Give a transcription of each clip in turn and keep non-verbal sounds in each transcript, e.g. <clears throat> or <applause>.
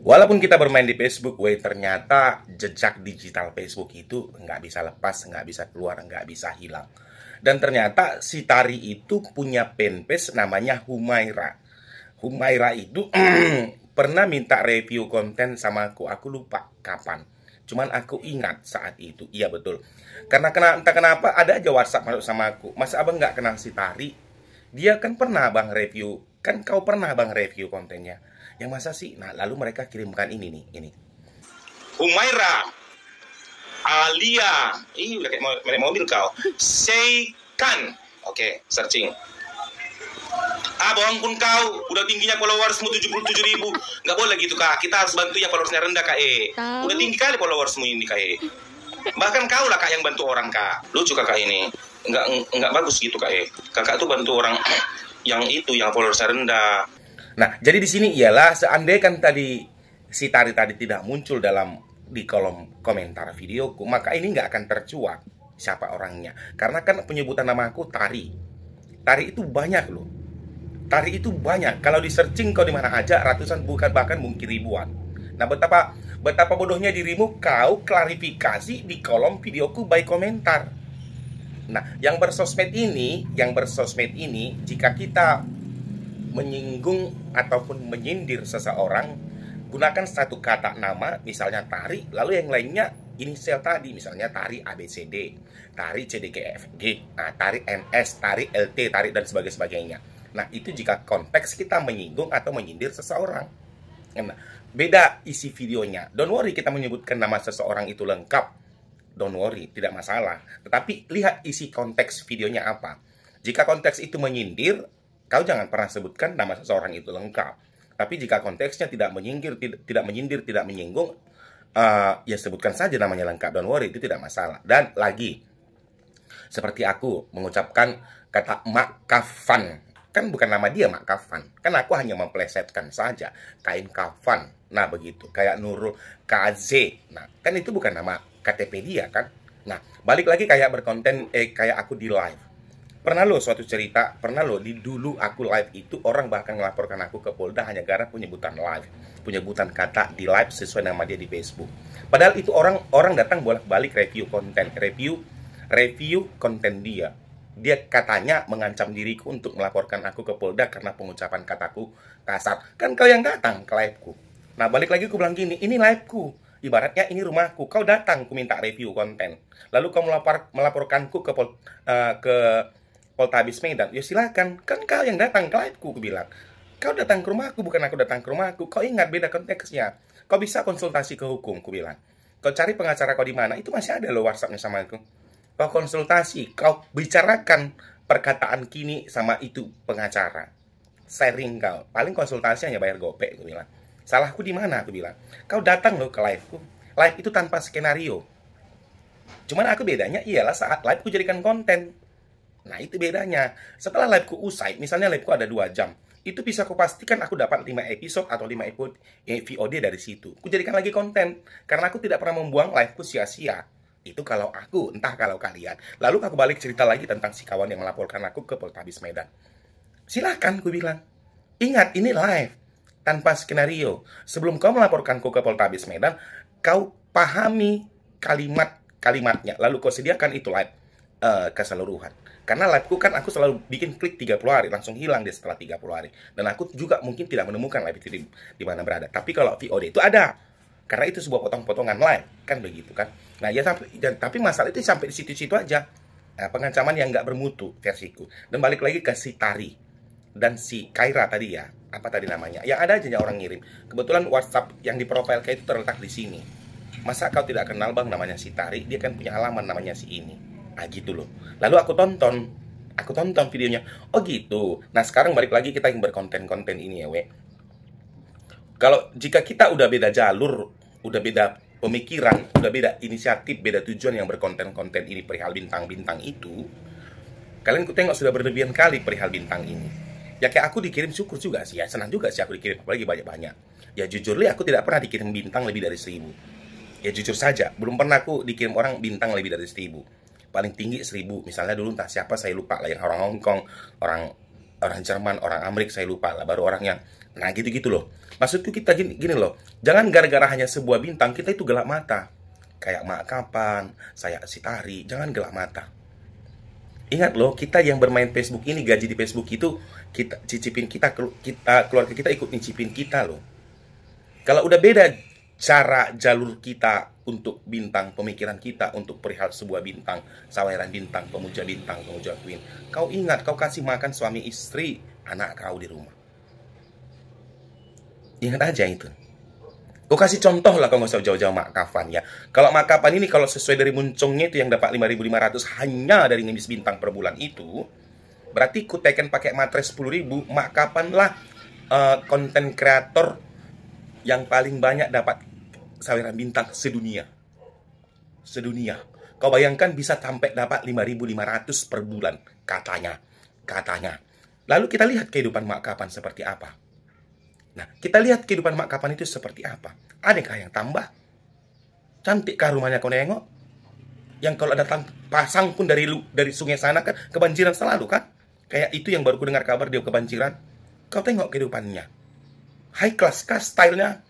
Walaupun kita bermain di Facebook, weh ternyata jejak digital Facebook itu nggak bisa lepas, nggak bisa keluar, nggak bisa hilang. Dan ternyata si Tari itu punya penpes namanya Humaira. Humaira itu <clears throat> pernah minta review konten sama aku, aku lupa kapan. Cuman aku ingat saat itu, iya betul. Karena kena, entah kenapa ada aja WhatsApp masuk sama aku. Masa abang nggak kenal si Tari? Dia kan pernah bang review, kan kau pernah bang review kontennya yang masa sih? Nah, lalu mereka kirimkan ini nih, ini. Humaira, Alia, ih udah kayak mobil, mobil kau. Seikan, oke, okay, searching. Ah bohong pun kau, udah tingginya followersmu 77 ribu nggak boleh gitu kak, kita harus bantu yang followersnya rendah kak e. Udah tinggi kali followersmu ini kak e. Bahkan kau lah kak yang bantu orang kak Lucu Kak, ini Nggak, nggak bagus gitu kak e. Kakak tuh bantu orang <clears throat> yang itu yang followersnya rendah Nah, jadi di sini ialah seandainya kan tadi si tari tadi tidak muncul dalam di kolom komentar videoku, maka ini nggak akan tercuat siapa orangnya. Karena kan penyebutan namaku Tari. Tari itu banyak loh. Tari itu banyak. Kalau di searching kau di mana aja ratusan bukan bahkan mungkin ribuan. Nah, betapa betapa bodohnya dirimu kau klarifikasi di kolom videoku by komentar. Nah, yang bersosmed ini, yang bersosmed ini jika kita menyinggung ataupun menyindir seseorang gunakan satu kata nama misalnya tari lalu yang lainnya ini sel tadi misalnya tari ABCD, tari CDGFG, nah, tari NS, tari LT, tari dan sebagainya sebagainya. Nah, itu jika konteks kita menyinggung atau menyindir seseorang. Nah, beda isi videonya. Don't worry kita menyebutkan nama seseorang itu lengkap. Don't worry, tidak masalah. Tetapi lihat isi konteks videonya apa. Jika konteks itu menyindir, Kau jangan pernah sebutkan nama seseorang itu lengkap. Tapi jika konteksnya tidak menyinggir, tidak, tidak menyindir, tidak menyinggung, uh, ya sebutkan saja namanya lengkap. Don't worry, itu tidak masalah. Dan lagi, seperti aku mengucapkan kata makafan. Kan bukan nama dia makafan. Kan aku hanya memplesetkan saja kain kafan. Nah begitu, kayak Nurul KZ. Nah kan itu bukan nama KTP dia kan. Nah balik lagi kayak berkonten, eh kayak aku di live Pernah lo suatu cerita, pernah lo di dulu aku live itu orang bahkan melaporkan aku ke Polda hanya karena penyebutan live, penyebutan kata di live sesuai nama dia di Facebook. Padahal itu orang orang datang bolak-balik review konten, review review konten dia. Dia katanya mengancam diriku untuk melaporkan aku ke Polda karena pengucapan kataku kasar. Kan kau yang datang ke liveku. Nah balik lagi aku bilang gini, ini liveku. Ibaratnya ini rumahku. Kau datang, ku minta review konten. Lalu kau melapor, melaporkanku ke, uh, ke Polta habis Medan, ya silakan Kan kau yang datang ke liveku, aku bilang. Kau datang ke rumahku, bukan aku datang ke rumahku. Kau ingat beda konteksnya. Kau bisa konsultasi ke hukum, aku bilang. Kau cari pengacara kau di mana, itu masih ada loh WhatsAppnya sama aku. Kau konsultasi, kau bicarakan perkataan kini sama itu pengacara. Sharing kau. Paling konsultasi hanya bayar gopek, aku bilang. Salahku di mana, aku bilang. Kau datang loh ke liveku. Live itu tanpa skenario. Cuman aku bedanya ialah saat live ku jadikan konten Nah, itu bedanya. Setelah liveku usai, misalnya liveku ada dua jam, itu bisa aku pastikan aku dapat 5 episode atau 5 episode eh, VOD dari situ. kujadikan lagi konten, karena aku tidak pernah membuang liveku sia-sia. Itu kalau aku, entah kalau kalian. Lalu aku balik cerita lagi tentang si kawan yang melaporkan aku ke Poltabis Medan. Silahkan, ku bilang. Ingat, ini live. Tanpa skenario. Sebelum kau melaporkanku ke Poltabis Medan, kau pahami kalimat-kalimatnya. Lalu kau sediakan itu live uh, keseluruhan. Karena labku kan aku selalu bikin klik 30 hari, langsung hilang dia setelah 30 hari. Dan aku juga mungkin tidak menemukan lab itu di, di mana berada. Tapi kalau VOD itu ada. Karena itu sebuah potong-potongan lain kan begitu kan. Nah, ya tapi, dan, tapi masalah itu sampai di situ-situ aja. Nah, pengancaman yang nggak bermutu versiku. Dan balik lagi ke si Tari dan si Kaira tadi ya. Apa tadi namanya? Yang ada aja orang ngirim. Kebetulan WhatsApp yang di profile kayak itu terletak di sini. Masa kau tidak kenal bang namanya si Tari? Dia kan punya halaman namanya si ini apa ah, gitu loh. Lalu aku tonton, aku tonton videonya. Oh gitu. Nah sekarang balik lagi kita yang berkonten-konten ini ya, we. Kalau jika kita udah beda jalur, udah beda pemikiran, udah beda inisiatif, beda tujuan yang berkonten-konten ini perihal bintang-bintang itu, kalian ku tengok sudah berlebihan kali perihal bintang ini. Ya kayak aku dikirim syukur juga sih ya, senang juga sih aku dikirim, apalagi banyak-banyak. Ya jujur li, aku tidak pernah dikirim bintang lebih dari seribu ya jujur saja belum pernah aku dikirim orang bintang lebih dari seribu paling tinggi 1000 misalnya dulu entah siapa saya lupa lah yang orang Hongkong orang orang Jerman orang Amerika saya lupa lah baru orang yang nah gitu-gitu loh maksudku kita gini, gini loh jangan gara-gara hanya sebuah bintang kita itu gelap mata kayak Mak Kapan saya tari jangan gelap mata Ingat loh, kita yang bermain Facebook ini gaji di Facebook itu kita cicipin kita kita keluarga kita ikut nicipin kita loh. Kalau udah beda cara jalur kita untuk bintang, pemikiran kita untuk perihal sebuah bintang, saweran bintang, pemuja bintang, pemuja queen. Kau ingat, kau kasih makan suami istri, anak kau di rumah. Ingat aja itu. kau kasih contoh lah kau nggak usah jauh-jauh makafan ya. Kalau makapan ini kalau sesuai dari muncungnya itu yang dapat 5.500 hanya dari ngemis bintang per bulan itu, berarti ku pakai matres 10.000, makapan lah uh, konten kreator yang paling banyak dapat sawiran bintang sedunia. Sedunia. Kau bayangkan bisa sampai dapat 5.500 per bulan, katanya. Katanya. Lalu kita lihat kehidupan mak kapan seperti apa. Nah, kita lihat kehidupan mak kapan itu seperti apa. Adakah yang tambah? Cantik kah rumahnya kau nengok? Yang kalau ada pasang pun dari dari sungai sana kan kebanjiran selalu kan? Kayak itu yang baru ku dengar kabar dia kebanjiran. Kau tengok kehidupannya high class kah, stylenya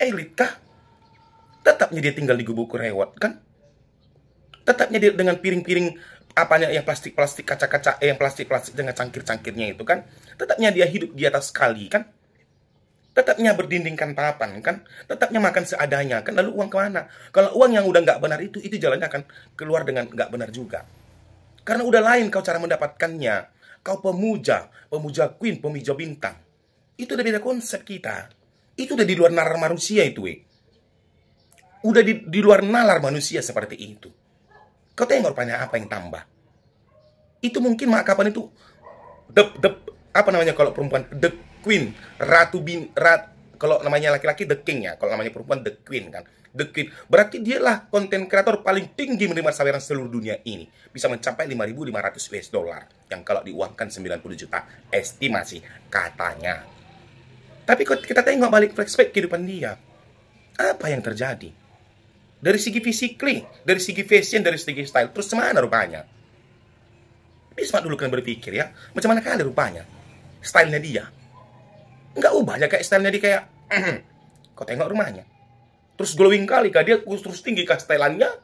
elit kah? Tetapnya dia tinggal di gubuk rewat kan? Tetapnya dia dengan piring-piring apanya yang plastik-plastik kaca-kaca eh, yang plastik-plastik dengan cangkir-cangkirnya itu kan tetapnya dia hidup di atas kali kan tetapnya berdindingkan papan kan tetapnya makan seadanya kan lalu uang kemana kalau uang yang udah nggak benar itu itu jalannya akan keluar dengan nggak benar juga karena udah lain kau cara mendapatkannya kau pemuja pemuja queen pemuja bintang itu udah beda konsep kita. Itu udah di luar nalar manusia itu, we. Eh. Udah di, di luar nalar manusia seperti itu. Kau tengok rupanya apa yang tambah. Itu mungkin makapan itu the, the, apa namanya kalau perempuan the queen, ratu bin rat kalau namanya laki-laki the king ya, kalau namanya perempuan the queen kan. The Queen. Berarti dialah konten kreator paling tinggi menerima saweran seluruh dunia ini. Bisa mencapai 5.500 US dollar. Yang kalau diuangkan 90 juta. Estimasi katanya. Tapi kita tengok balik flashback kehidupan dia. Apa yang terjadi? Dari segi fisik, dari segi fashion, dari segi style, terus mana rupanya? sempat dulu kan berpikir ya, macam mana kali rupanya? Stylenya dia. Nggak ubah aja kayak stylenya dia kayak, kau tengok rumahnya. Terus glowing kali kah dia terus tinggi kah stylenya?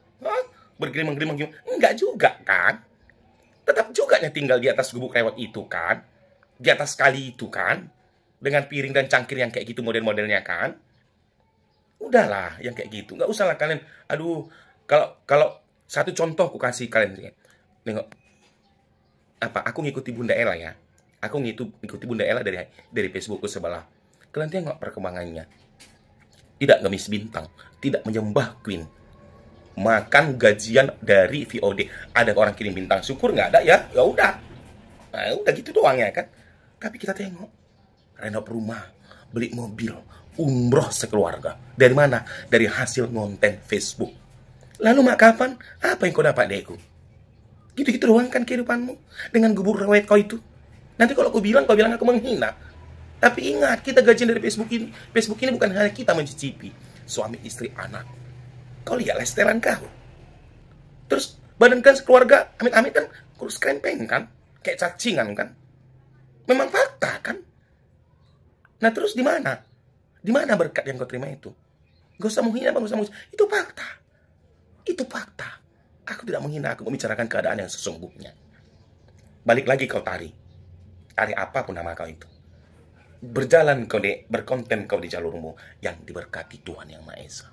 Bergelimang-gelimang gitu, Enggak juga kan? Tetap juga tinggal di atas gubuk rewet itu kan? Di atas kali itu kan? dengan piring dan cangkir yang kayak gitu model-modelnya kan udahlah yang kayak gitu nggak usah lah kalian aduh kalau kalau satu contoh aku kasih kalian nengok apa aku ngikuti Bunda Ella ya aku ngikuti Bunda Ella dari dari Facebookku sebelah kalian tengok perkembangannya tidak ngemis bintang tidak menyembah Queen makan gajian dari VOD ada orang kirim bintang syukur nggak ada ya ya udah nah, udah gitu doang ya kan tapi kita tengok renov rumah, beli mobil, umroh sekeluarga. Dari mana? Dari hasil konten Facebook. Lalu mak kapan? Apa yang kau dapat deku? Gitu-gitu doang kan kehidupanmu dengan gubur rawet kau itu. Nanti kalau aku bilang, kau bilang aku menghina. Tapi ingat, kita gaji dari Facebook ini. Facebook ini bukan hanya kita mencicipi. Suami, istri, anak. Kau lihat lesteran kau. Terus badan kan keluarga, amit-amit kan kurus krempeng kan? Kayak cacingan kan? Memang fakta kan? Nah terus di mana? Di mana berkat yang kau terima itu? Gak usah menghina, bang, gak usah menghina. Itu fakta. Itu fakta. Aku tidak menghina, aku membicarakan keadaan yang sesungguhnya. Balik lagi kau tari. Tari pun nama kau itu. Berjalan kau di, berkonten kau di jalurmu yang diberkati Tuhan Yang Maha Esa.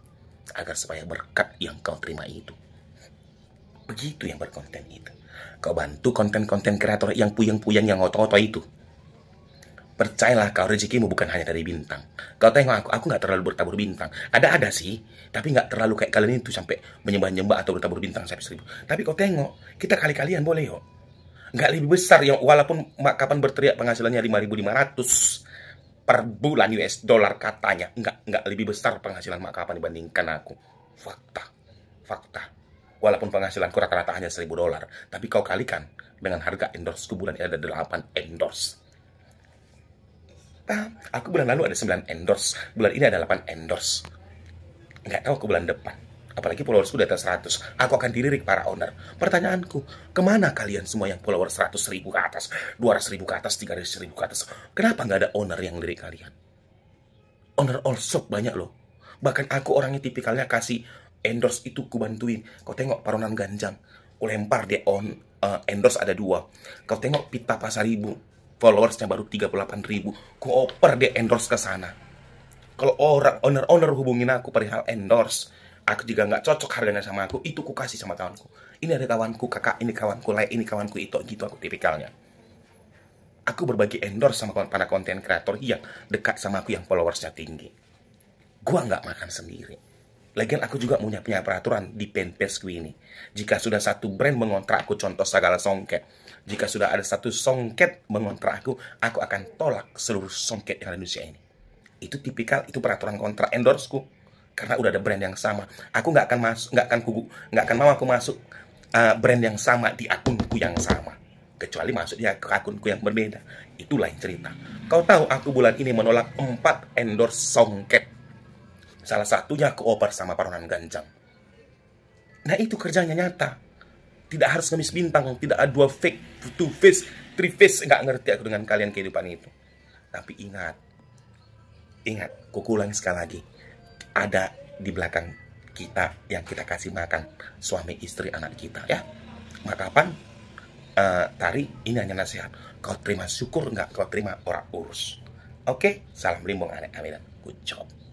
Agar supaya berkat yang kau terima itu. Begitu yang berkonten itu. Kau bantu konten-konten kreator yang puyeng-puyeng yang otot-otot itu percayalah kalau rezekimu bukan hanya dari bintang. Kau tengok aku, aku nggak terlalu bertabur bintang. Ada ada sih, tapi nggak terlalu kayak kalian itu sampai menyembah-nyembah atau bertabur bintang sampai seribu. Tapi kau tengok, kita kali-kalian boleh yuk. Nggak lebih besar yang walaupun kapan berteriak penghasilannya 5.500 per bulan US dollar katanya nggak nggak lebih besar penghasilan mak kapan dibandingkan aku fakta fakta walaupun penghasilanku rata-rata hanya 1000 dolar tapi kau kalikan dengan harga endorse ku bulan ini ada 8 endorse Ah, aku bulan lalu ada 9 endorse, bulan ini ada 8 endorse. Nggak tahu ke bulan depan. Apalagi followersku udah atas 100. Aku akan dilirik para owner. Pertanyaanku, kemana kalian semua yang follower 100 ribu ke atas, 200 ribu ke atas, 300 ribu ke atas? Kenapa nggak ada owner yang lirik kalian? Owner all shop banyak loh. Bahkan aku orangnya tipikalnya kasih endorse itu ku Kau tengok paronan ganjang. Ku lempar dia on, uh, endorse ada dua. Kau tengok pita pasar ibu followersnya baru 38 ribu gue oper dia endorse ke sana kalau orang owner-owner hubungin aku perihal endorse aku juga nggak cocok harganya sama aku itu ku kasih sama kawanku ini ada kawanku kakak ini kawanku lain ini kawanku itu gitu aku tipikalnya aku berbagi endorse sama kawan para konten kreator yang dekat sama aku yang followersnya tinggi gua nggak makan sendiri Lagian aku juga punya punya peraturan di fanpage ini. Jika sudah satu brand mengontrakku contoh segala songket, jika sudah ada satu songket mengontrak aku, aku akan tolak seluruh songket yang ada di Indonesia ini. Itu tipikal, itu peraturan kontrak endorseku. Karena udah ada brand yang sama. Aku nggak akan masuk, nggak akan kubu, nggak akan mau aku masuk uh, brand yang sama di akunku yang sama. Kecuali maksudnya ke akunku yang berbeda. Itu lain cerita. Kau tahu aku bulan ini menolak 4 endorse songket. Salah satunya aku oper sama paronan ganjang. Nah itu kerjanya nyata tidak harus ngemis bintang, tidak ada dua fake, two face, three face. Nggak ngerti aku dengan kalian kehidupan itu. Tapi ingat, ingat, kukulang sekali lagi. Ada di belakang kita yang kita kasih makan suami istri anak kita ya maka apa uh, tari ini hanya nasihat kau terima syukur nggak kau terima orang urus oke okay? salam limbung anak aminan good job